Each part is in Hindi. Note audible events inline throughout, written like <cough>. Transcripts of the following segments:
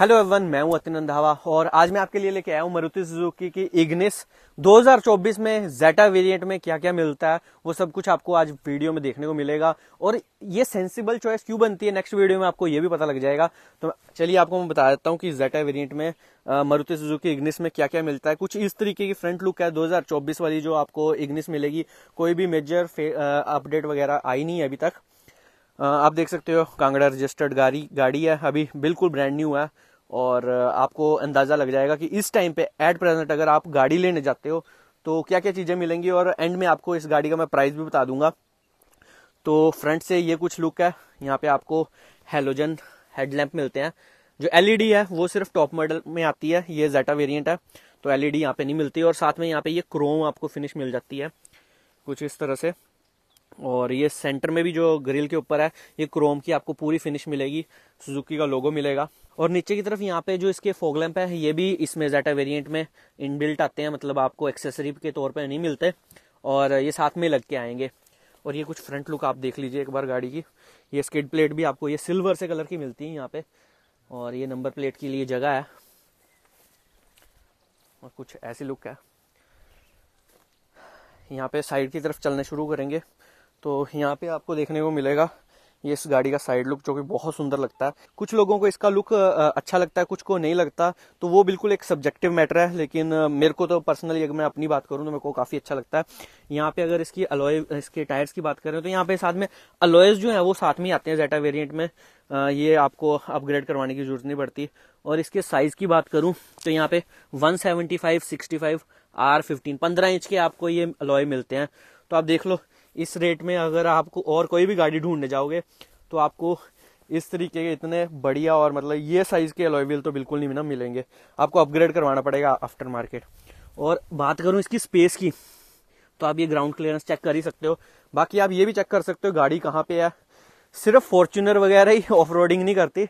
हेलो एवन मैं हूं अतिन रंधावा और आज मैं आपके लिए लेके आया हूं मारुति सुजुकी की इग्निस 2024 में जेटा वेरिएंट में क्या क्या मिलता है वो सब कुछ आपको आज वीडियो में देखने को मिलेगा और ये सेंसिबल चॉइस क्यों बनती है नेक्स्ट वीडियो में आपको ये भी पता लग जाएगा तो चलिए आपको मैं बता देता हूँ कि जेटा वेरियंट में मारुति सुजुकी इग्निस में क्या क्या मिलता है कुछ इस तरीके की फ्रंट लुक है दो वाली जो आपको इग्निस मिलेगी कोई भी मेजर अपडेट वगैरह आई नहीं है अभी तक आप देख सकते हो कांगड़ा रजिस्टर्ड गाड़ी गाड़ी है अभी बिल्कुल ब्रांड न्यू है और आपको अंदाज़ा लग जाएगा कि इस टाइम पे एट प्रेजेंट अगर आप गाड़ी लेने जाते हो तो क्या क्या चीज़ें मिलेंगी और एंड में आपको इस गाड़ी का मैं प्राइस भी बता दूंगा तो फ्रंट से ये कुछ लुक है यहाँ पे आपको हेलोजन हेडलैम्प मिलते हैं जो एलईडी e है वो सिर्फ टॉप मॉडल में आती है ये जेटा वेरियंट है तो एलईडी e यहाँ पे नहीं मिलती और साथ में यहाँ पे ये क्रोम आपको फिनिश मिल जाती है कुछ इस तरह से और ये सेंटर में भी जो ग्रिल के ऊपर है ये क्रोम की आपको पूरी फिनिश मिलेगी सुजुकी का लोगो मिलेगा और नीचे की तरफ यहाँ पे जो इसके फोगलैम्प है ये भी इसमें जैटा वेरिएंट में इनबिल्ट आते हैं मतलब आपको एक्सेसरी के तौर पर नहीं मिलते और ये साथ में लग के आएंगे और ये कुछ फ्रंट लुक आप देख लीजिए एक बार गाड़ी की ये स्किड प्लेट भी आपको ये सिल्वर से कलर की मिलती है यहाँ पे और ये नंबर प्लेट के लिए जगह है और कुछ ऐसी लुक है यहाँ पे साइड की तरफ चलने शुरू करेंगे तो यहाँ पे आपको देखने को मिलेगा ये इस गाड़ी का साइड लुक जो कि बहुत सुंदर लगता है कुछ लोगों को इसका लुक अच्छा लगता है कुछ को नहीं लगता तो वो बिल्कुल एक सब्जेक्टिव मैटर है लेकिन मेरे को तो पर्सनली अगर मैं अपनी बात करूँ तो मेरे को काफ़ी अच्छा लगता है यहाँ पे अगर इसकी अलॉय इसके टायर्स की बात करें तो यहाँ पे साथ में अलॉयज जो है वो साथ में ही आते हैं जेटा वेरियंट में ये आपको अपग्रेड करवाने की जरूरत नहीं पड़ती और इसके साइज़ की बात करूँ तो यहाँ पे one seventy five sixty five R fifteen पंद्रह इंच के आपको ये अलॉय मिलते हैं तो आप देख लो इस रेट में अगर आपको और कोई भी गाड़ी ढूंढने जाओगे तो आपको इस तरीके के इतने बढ़िया और मतलब ये साइज़ के अलॉय व्हील तो बिल्कुल नहीं ना मिलेंगे आपको अपग्रेड करवाना पड़ेगा आफ्टर मार्केट और बात करूँ इसकी स्पेस की तो आप ये ग्राउंड क्लियरेंस चेक कर ही सकते हो बाकी आप ये भी चेक कर सकते हो गाड़ी कहाँ पे है सिर्फ फॉर्चूनर वगैरह ही ऑफ <laughs> नहीं करती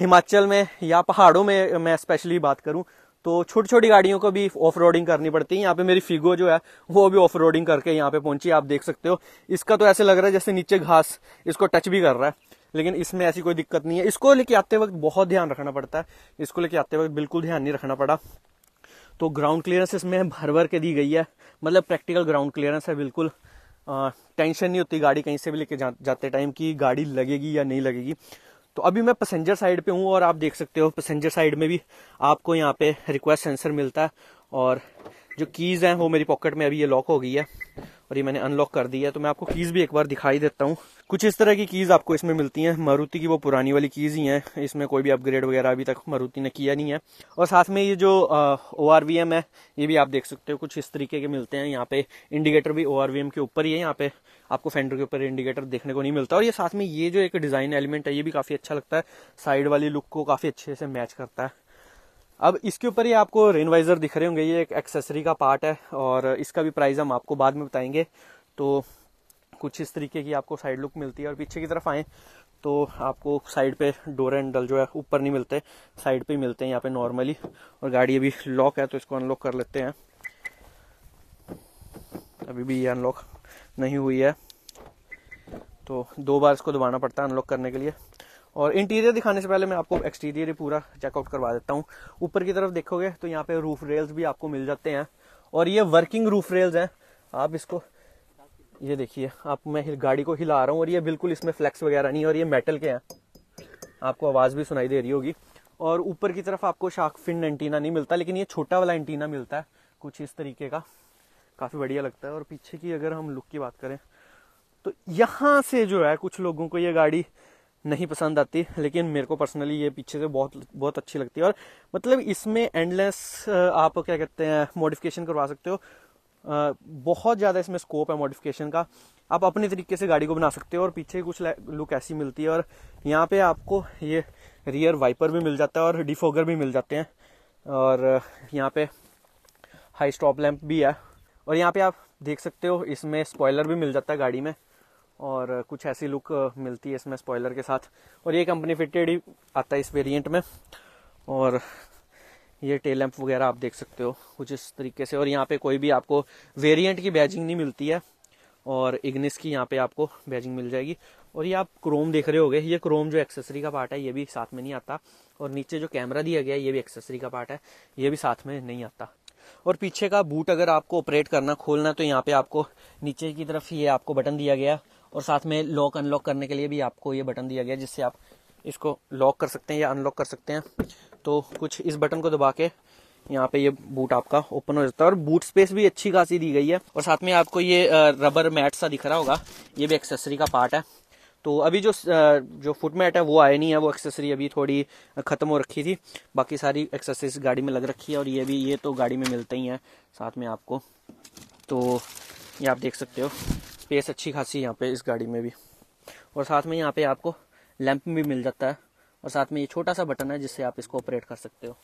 हिमाचल में या पहाड़ों में मैं स्पेशली बात करूँ तो छोटी छोटी गाड़ियों को भी ऑफ रोडिंग करनी पड़ती है यहाँ पे मेरी फिगो जो है वो भी ऑफ रोडिंग करके यहाँ पे पहुंची आप देख सकते हो इसका तो ऐसे लग रहा है जैसे नीचे घास इसको टच भी कर रहा है लेकिन इसमें ऐसी कोई दिक्कत नहीं है इसको लेके आते वक्त बहुत ध्यान रखना पड़ता है इसको लेके आते वक्त बिल्कुल ध्यान नहीं रखना पड़ा तो ग्राउंड क्लियरेंस इसमें भर भर के दी गई है मतलब प्रैक्टिकल ग्राउंड क्लियरेंस है बिल्कुल आ, टेंशन नहीं होती गाड़ी कहीं से भी लेके जा, जाते टाइम कि गाड़ी लगेगी या नहीं लगेगी तो अभी मैं पैसेंजर साइड पे हूँ और आप देख सकते हो पैसेंजर साइड में भी आपको यहाँ पे रिक्वेस्ट सेंसर मिलता है और जो कीज़ हैं वो मेरी पॉकेट में अभी ये लॉक हो गई है और ये मैंने अनलॉक कर दी है तो मैं आपको कीज़ भी एक बार दिखाई देता हूँ कुछ इस तरह की कीज़ आपको इसमें मिलती हैं मारुति की वो पुरानी वाली कीज़ ही हैं इसमें कोई भी अपग्रेड वगैरह अभी तक मारुति ने किया नहीं है और साथ में ये जो ओ आर वी एम है ये भी आप देख सकते हो कुछ इस तरीके के मिलते हैं यहाँ पे इंडिकेटर भी ओ आर वी एम के ऊपर ही है यहाँ पे आपको फेंडर के ऊपर इंडिकेटर देखने को नहीं मिलता और ये साथ में ये जो एक डिज़ाइन एलिमेंट है ये भी काफ़ी अच्छा लगता है साइड वाली लुक को काफ़ी अच्छे से मैच करता है अब इसके ऊपर ही आपको रेनवाइजर दिख रहे होंगे ये एक एक्सेसरी का पार्ट है और इसका भी प्राइस हम आपको बाद में बताएंगे तो कुछ इस तरीके की आपको साइड लुक मिलती है और पीछे की तरफ आए तो आपको साइड पे डोर हैंडल जो है ऊपर नहीं मिलते साइड पे मिलते हैं यहाँ पे नॉर्मली और गाड़ी अभी लॉक है तो इसको अनलॉक कर लेते हैं अभी भी ये अनलॉक नहीं हुई है तो दो बार इसको दबाना पड़ता है अनलॉक करने के लिए और इंटीरियर दिखाने से पहले मैं आपको एक्सटीरियर पूरा चेकआउट करवा देता हूँ ऊपर की तरफ देखोगे तो यहाँ पे रूफ रेल्स भी आपको मिल जाते हैं और ये वर्किंग रूफ रेल्स हैं आप इसको ये देखिए आप मैं गाड़ी को हिला रहा हूँ और ये बिल्कुल इसमें फ्लैक्स वगैरह नहीं और ये मेटल के हैं आपको आवाज़ भी सुनाई दे रही होगी और ऊपर की तरफ आपको शार्क फिन एंटीना नहीं मिलता लेकिन ये छोटा वाला एंटीना मिलता है कुछ इस तरीके का काफ़ी बढ़िया लगता है और पीछे की अगर हम लुक की बात करें तो यहाँ से जो है कुछ लोगों को ये गाड़ी नहीं पसंद आती लेकिन मेरे को पर्सनली ये पीछे से बहुत बहुत अच्छी लगती है और मतलब इसमें एंडलेस आप क्या कहते हैं मॉडिफिकेशन करवा सकते हो बहुत ज़्यादा इसमें स्कोप है मॉडिफिकेशन का आप अपने तरीके से गाड़ी को बना सकते हो और पीछे कुछ लुक ऐसी मिलती है और यहाँ पे आपको ये रियर वाइपर भी मिल जाता है और डिफोगर भी मिल जाते हैं और यहाँ पे हाई स्टॉप लैंप भी है और यहाँ पे आप देख सकते हो इसमें स्पॉयलर भी मिल जाता है गाड़ी में और कुछ ऐसी लुक मिलती है इसमें स्पॉयलर के साथ और ये कंपनी फिटेड ही आता है इस वेरिएंट में और ये टेल लैंप वगैरह आप देख सकते हो कुछ इस तरीके से और यहाँ पे कोई भी आपको वेरिएंट की बैजिंग नहीं मिलती है और इग्निस की यहाँ पे आपको बैजिंग मिल जाएगी और ये आप क्रोम देख रहे गए ये क्रोम जो एक्सेसरी का पार्ट है ये भी साथ में नहीं आता और नीचे जो कैमरा दिया गया है ये भी एक्सेसरी का पार्ट है ये भी साथ में नहीं आता और पीछे का बूट अगर आपको ऑपरेट करना खोलना तो यहाँ पे आपको नीचे की तरफ ये आपको बटन दिया गया और साथ में लॉक अनलॉक करने के लिए भी आपको ये बटन दिया गया जिससे आप इसको लॉक कर सकते हैं या अनलॉक कर सकते हैं तो कुछ इस बटन को दबा के यहाँ पे ये बूट आपका ओपन हो जाता है और बूट स्पेस भी अच्छी खासी दी गई है और साथ में आपको ये रबर मैट सा दिख रहा होगा ये भी एक्सेसरी का पार्ट है तो अभी जो जो फुट मैट है वो आया नहीं है वो एक्सेसरी अभी थोड़ी ख़त्म हो रखी थी बाकी सारी एक्सेसरीज गाड़ी में लग रखी है और ये भी ये तो गाड़ी में मिलते ही है साथ में आपको तो ये आप देख सकते हो स्पेस अच्छी खासी यहाँ पे इस गाड़ी में भी और साथ में यहाँ पे आपको लैंप भी मिल जाता है और साथ में ये छोटा सा बटन है जिससे आप इसको ऑपरेट कर सकते हो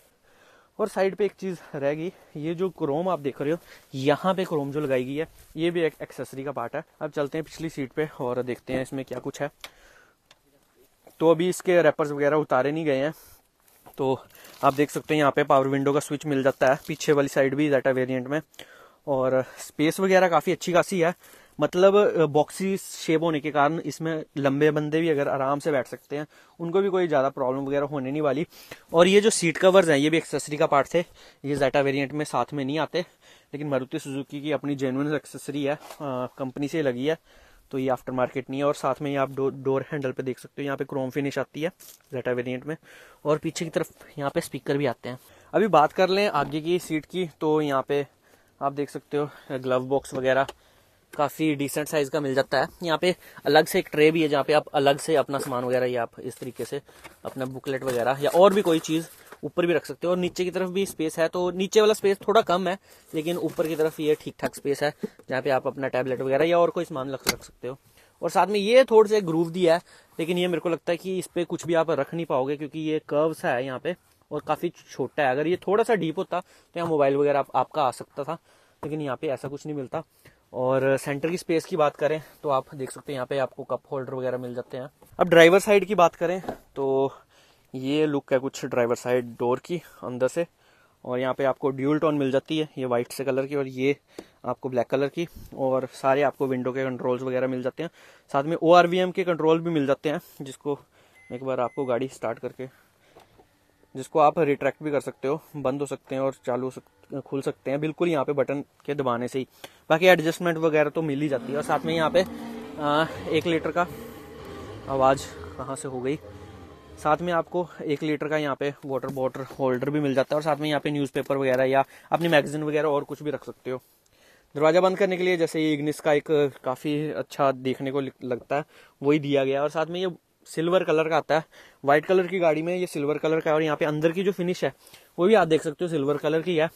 और साइड पे एक चीज़ रहेगी ये जो क्रोम आप देख रहे हो यहाँ पे क्रोम जो लगाई गई है ये भी एक एक्सेसरी का पार्ट है अब चलते हैं पिछली सीट पे और देखते हैं इसमें क्या कुछ है तो अभी इसके रैपर्स वगैरह उतारे नहीं गए हैं तो आप देख सकते हैं यहाँ पे पावर विंडो का स्विच मिल जाता है पीछे वाली साइड भी जेटा वेरियंट में और स्पेस वगैरह काफ़ी अच्छी खासी है मतलब बॉक्सी शेप होने के कारण इसमें लंबे बंदे भी अगर आराम से बैठ सकते हैं उनको भी कोई ज़्यादा प्रॉब्लम वगैरह होने नहीं वाली और ये जो सीट कवर्स हैं ये भी एक्सेसरी का पार्ट थे ये जैटा वेरियंट में साथ में नहीं आते लेकिन मारुति सुजुकी की अपनी जेनुअन एक्सेसरी है कंपनी से लगी है तो ये आफ्टर मार्केट नहीं है और साथ में ये आप डोर हैंडल पे देख सकते हो यहाँ पे क्रोम फिनिश आती है जेटा वेरिएंट में और पीछे की तरफ यहाँ पे स्पीकर भी आते हैं अभी बात कर लें आगे की सीट की तो यहाँ पे आप देख सकते हो ग्लव बॉक्स वगैरह काफ़ी डिसेंट साइज़ का मिल जाता है यहाँ पे अलग से एक ट्रे भी है जहाँ पे आप अलग से अपना सामान वगैरह या आप इस तरीके से अपना बुकलेट वगैरह या और भी कोई चीज़ ऊपर भी रख सकते हो और नीचे की तरफ भी स्पेस है तो नीचे वाला स्पेस थोड़ा कम है लेकिन ऊपर की तरफ ये ठीक ठाक स्पेस है जहाँ पे आप अपना टैबलेट वगैरह या और कोई सामान रख सकते हो और साथ में ये थोड़े से ग्रूव दिया है लेकिन ये मेरे को लगता है कि इस पर कुछ भी आप रख नहीं पाओगे क्योंकि ये कर्व सा है यहाँ पे और काफ़ी छोटा है अगर ये थोड़ा सा डीप होता तो यहाँ मोबाइल वगैरह आप, आपका आ सकता था लेकिन यहाँ पे ऐसा कुछ नहीं मिलता और सेंटर की स्पेस की बात करें तो आप देख सकते हैं यहाँ पे आपको कप होल्डर वगैरह मिल जाते हैं अब ड्राइवर साइड की बात करें तो ये लुक है कुछ ड्राइवर साइड डोर की अंदर से और यहाँ पे आपको ड्यूल टोन मिल जाती है ये वाइट से कलर की और ये आपको ब्लैक कलर की और सारे आपको विंडो के कंट्रोल्स वगैरह मिल जाते हैं साथ में ओ के कंट्रोल भी मिल जाते हैं जिसको एक बार आपको गाड़ी स्टार्ट करके जिसको आप रिट्रैक्ट भी कर सकते हो बंद हो सकते हैं और चालू सक, खुल सकते हैं बिल्कुल यहाँ पे बटन के दबाने से ही बाकी एडजस्टमेंट वगैरह तो मिल ही जाती है और साथ में यहाँ पे आ, एक लीटर का आवाज़ कहाँ से हो गई साथ में आपको एक लीटर का यहाँ पे वाटर बॉटल होल्डर भी मिल जाता है और साथ में यहाँ पे न्यूज़पेपर वगैरह या अपनी मैगजीन वगैरह और कुछ भी रख सकते हो दरवाज़ा बंद करने के लिए जैसे ये इग्निस का एक काफ़ी अच्छा देखने को लगता है वही दिया गया और साथ में ये सिल्वर कलर का आता है व्हाइट कलर की गाड़ी में ये सिल्वर कलर का है और यहाँ पे अंदर की जो फिनिश है वो भी आप देख सकते हो सिल्वर कलर की है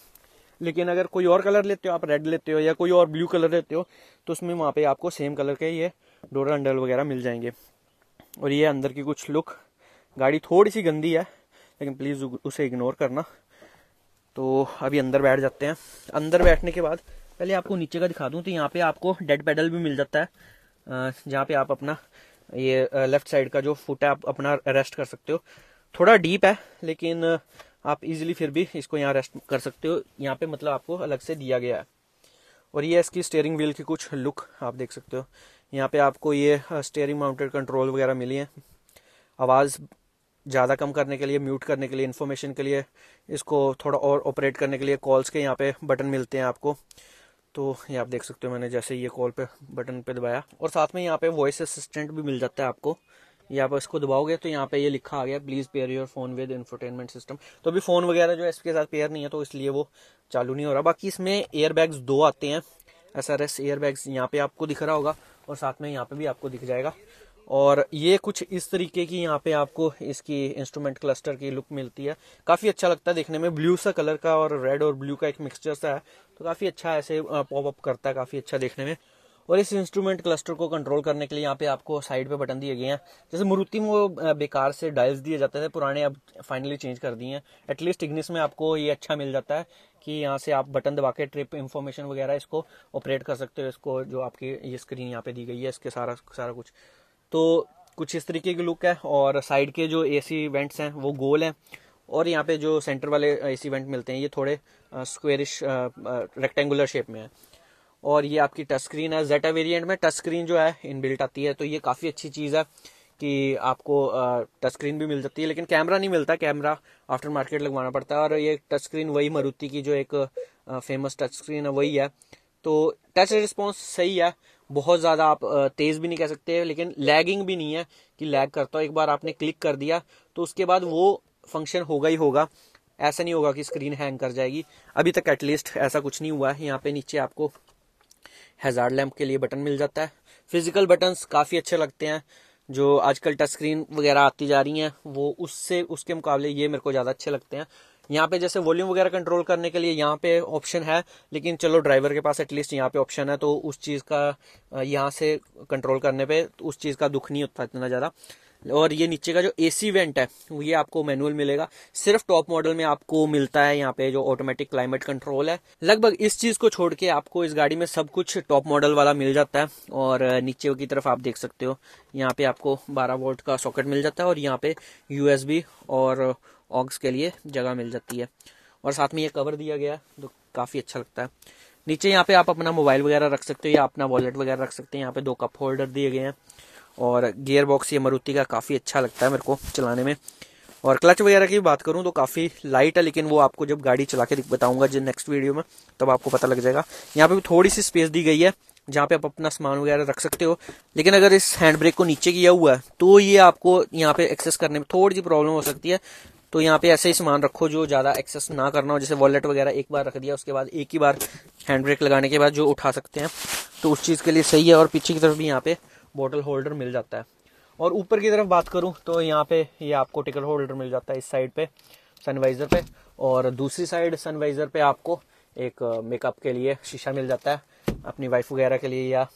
लेकिन अगर कोई और कलर लेते हो आप रेड लेते हो या कोई और ब्लू कलर लेते हो तो उसमें वहाँ पे आपको सेम कलर के ये डोर अंडल वगैरह मिल जाएंगे और ये अंदर की कुछ लुक गाड़ी थोड़ी सी गंदी है लेकिन प्लीज़ उसे इग्नोर करना तो अभी अंदर बैठ जाते हैं अंदर बैठने के बाद पहले आपको नीचे का दिखा दूँ तो यहाँ पे आपको डेड पैडल भी मिल जाता है जहाँ पे आप अपना ये लेफ्ट साइड का जो फुट है आप अपना रेस्ट कर सकते हो थोड़ा डीप है लेकिन आप इजीली फिर भी इसको यहाँ रेस्ट कर सकते हो यहाँ पे मतलब आपको अलग से दिया गया है और ये इसकी स्टेयरिंग व्हील की कुछ लुक आप देख सकते हो यहाँ पे आपको ये स्टेयरिंग माउंटेड कंट्रोल वगैरह मिली है आवाज़ ज़्यादा कम करने के लिए म्यूट करने के लिए इन्फॉर्मेशन के लिए इसको थोड़ा और ऑपरेट करने के लिए कॉल्स के यहाँ पे बटन मिलते हैं आपको तो ये आप देख सकते हो मैंने जैसे ये कॉल पे बटन पे दबाया और साथ में यहाँ पे वॉइस असिस्टेंट भी मिल जाता है आपको यहाँ पर इसको दबाओगे तो यहाँ पे ये लिखा आ गया please pair your phone with infotainment system तो अभी फ़ोन वगैरह जो है इसके साथ पेयर नहीं है तो इसलिए वो चालू नहीं हो रहा बाकी इसमें एयरबैग्स दो आते हैं एस आर एस एयरबैग्स यहाँ पे आपको दिख रहा होगा और साथ में यहाँ पे भी आपको दिख जाएगा और ये कुछ इस तरीके की यहाँ पे आपको इसकी इंस्ट्रूमेंट क्लस्टर की लुक मिलती है काफ़ी अच्छा लगता है देखने में ब्लू सा कलर का और रेड और ब्लू का एक मिक्सचर सा है तो काफ़ी अच्छा ऐसे पॉप अप करता है काफ़ी अच्छा देखने में और इस इंस्ट्रूमेंट क्लस्टर को कंट्रोल करने के लिए यहाँ पे आपको साइड पे बटन दिए गए हैं जैसे मरुति में वो बेकार से डायल्स दिए जाते थे पुराने अब फाइनली चेंज कर दिए हैं एटलीस्ट इग्निस में आपको ये अच्छा मिल जाता है कि यहाँ से आप बटन दबा के ट्रिप इन्फॉर्मेशन वगैरह इसको ऑपरेट कर सकते हो इसको जो आपकी ये स्क्रीन यहाँ पे दी गई है इसके सारा सारा कुछ तो कुछ इस तरीके की लुक है और साइड के जो ए सी वेंट्स हैं वो गोल हैं और यहाँ पे जो सेंटर वाले ए सी वेंट मिलते हैं ये थोड़े स्क्वेरिश रेक्टेंगुलर शेप में है और ये आपकी टच स्क्रीन है जेटा वेरिएंट में टच स्क्रीन जो है इनबिल्ट आती है तो ये काफ़ी अच्छी चीज़ है कि आपको टच स्क्रीन भी मिल जाती है लेकिन कैमरा नहीं मिलता कैमरा आफ्टर मार्केट लगवाना पड़ता है और ये टच स्क्रीन वही मारुति की जो एक फेमस टच स्क्रीन है वही है तो टेस्ट रिस्पॉन्स सही है बहुत ज़्यादा आप तेज़ भी नहीं कह सकते लेकिन लैगिंग भी नहीं है कि लैग करता हो एक बार आपने क्लिक कर दिया तो उसके बाद वो फंक्शन होगा ही होगा ऐसा नहीं होगा कि स्क्रीन हैंग कर जाएगी अभी तक एटलीस्ट ऐसा कुछ नहीं हुआ है यहाँ पे नीचे आपको हेजार्ड लैम्प के लिए बटन मिल जाता है फिजिकल बटन्स काफ़ी अच्छे लगते हैं जो आजकल टच स्क्रीन वगैरह आती जा रही हैं वो उससे उसके मुकाबले ये मेरे को ज़्यादा अच्छे लगते हैं यहाँ पे जैसे वॉल्यूम वगैरह कंट्रोल करने के लिए यहाँ पे ऑप्शन है लेकिन चलो ड्राइवर के पास एटलीस्ट यहाँ पे ऑप्शन है तो उस चीज़ का यहाँ से कंट्रोल करने पे उस चीज़ का दुख नहीं होता इतना ज़्यादा और ये नीचे का जो एसी वेंट है ये आपको मैनुअल मिलेगा सिर्फ टॉप मॉडल में आपको मिलता है यहाँ पे जो ऑटोमेटिक क्लाइमेट कंट्रोल है लगभग इस चीज को छोड़ के आपको इस गाड़ी में सब कुछ टॉप मॉडल वाला मिल जाता है और नीचे की तरफ आप देख सकते हो यहाँ पे आपको बारह वोल्ट का सॉकेट मिल जाता है और यहाँ पे यूएसबी और ऑग्स के लिए जगह मिल जाती है और साथ में ये कवर दिया गया जो काफी अच्छा लगता है नीचे यहाँ पे आप अपना मोबाइल वगैरह रख सकते हो या अपना वॉलेट वगैरह रख सकते हैं यहाँ पे दो कप होल्डर दिए गए हैं और गियर बॉक्स ये मारुति का काफ़ी अच्छा लगता है मेरे को चलाने में और क्लच वगैरह की बात करूँ तो काफ़ी लाइट है लेकिन वो आपको जब गाड़ी चला के बताऊंगा जब नेक्स्ट वीडियो में तब आपको पता लग जाएगा यहाँ पे भी थोड़ी सी स्पेस दी गई है जहाँ पे आप अपना सामान वगैरह रख सकते हो लेकिन अगर इस हैंड ब्रेक को नीचे किया हुआ है तो ये आपको यहाँ पे एक्सेस करने में थोड़ी सी प्रॉब्लम हो सकती है तो यहाँ पे ऐसे ही सामान रखो जो ज़्यादा एक्सेस ना करना हो जैसे वॉलेट वगैरह एक बार रख दिया उसके बाद एक ही बार हैंड ब्रेक लगाने के बाद जो उठा सकते हैं तो उस चीज़ के लिए सही है और पीछे की तरफ भी यहाँ पे बॉटल होल्डर मिल जाता है और ऊपर की तरफ बात करूँ तो यहाँ पे ये आपको टिकट होल्डर मिल जाता है इस साइड पे सनवाइज़र पे और दूसरी साइड सनवाइज़र पे आपको एक मेकअप के लिए शीशा मिल जाता है अपनी वाइफ वगैरह के लिए या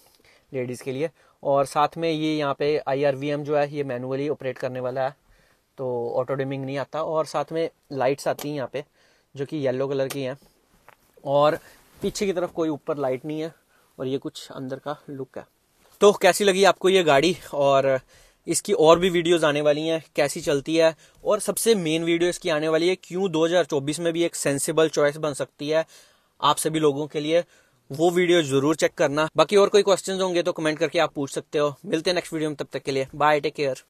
लेडीज़ के लिए और साथ में ये यहाँ पे आई जो है ये मैनुअली ऑपरेट करने वाला है तो ऑटो डिमिंग नहीं आता और साथ में लाइट्स आती हैं यहाँ पे जो कि येलो कलर की हैं और पीछे की तरफ कोई ऊपर लाइट नहीं है और ये कुछ अंदर का लुक है तो कैसी लगी आपको ये गाड़ी और इसकी और भी वीडियोस आने वाली हैं कैसी चलती है और सबसे मेन वीडियो इसकी आने वाली है क्यों 2024 में भी एक सेंसिबल चॉइस बन सकती है आप सभी लोगों के लिए वो वीडियो जरूर चेक करना बाकी और कोई क्वेश्चन होंगे तो कमेंट करके आप पूछ सकते हो मिलते हैं नेक्स्ट वीडियो में तब तक के लिए बाय टेक केयर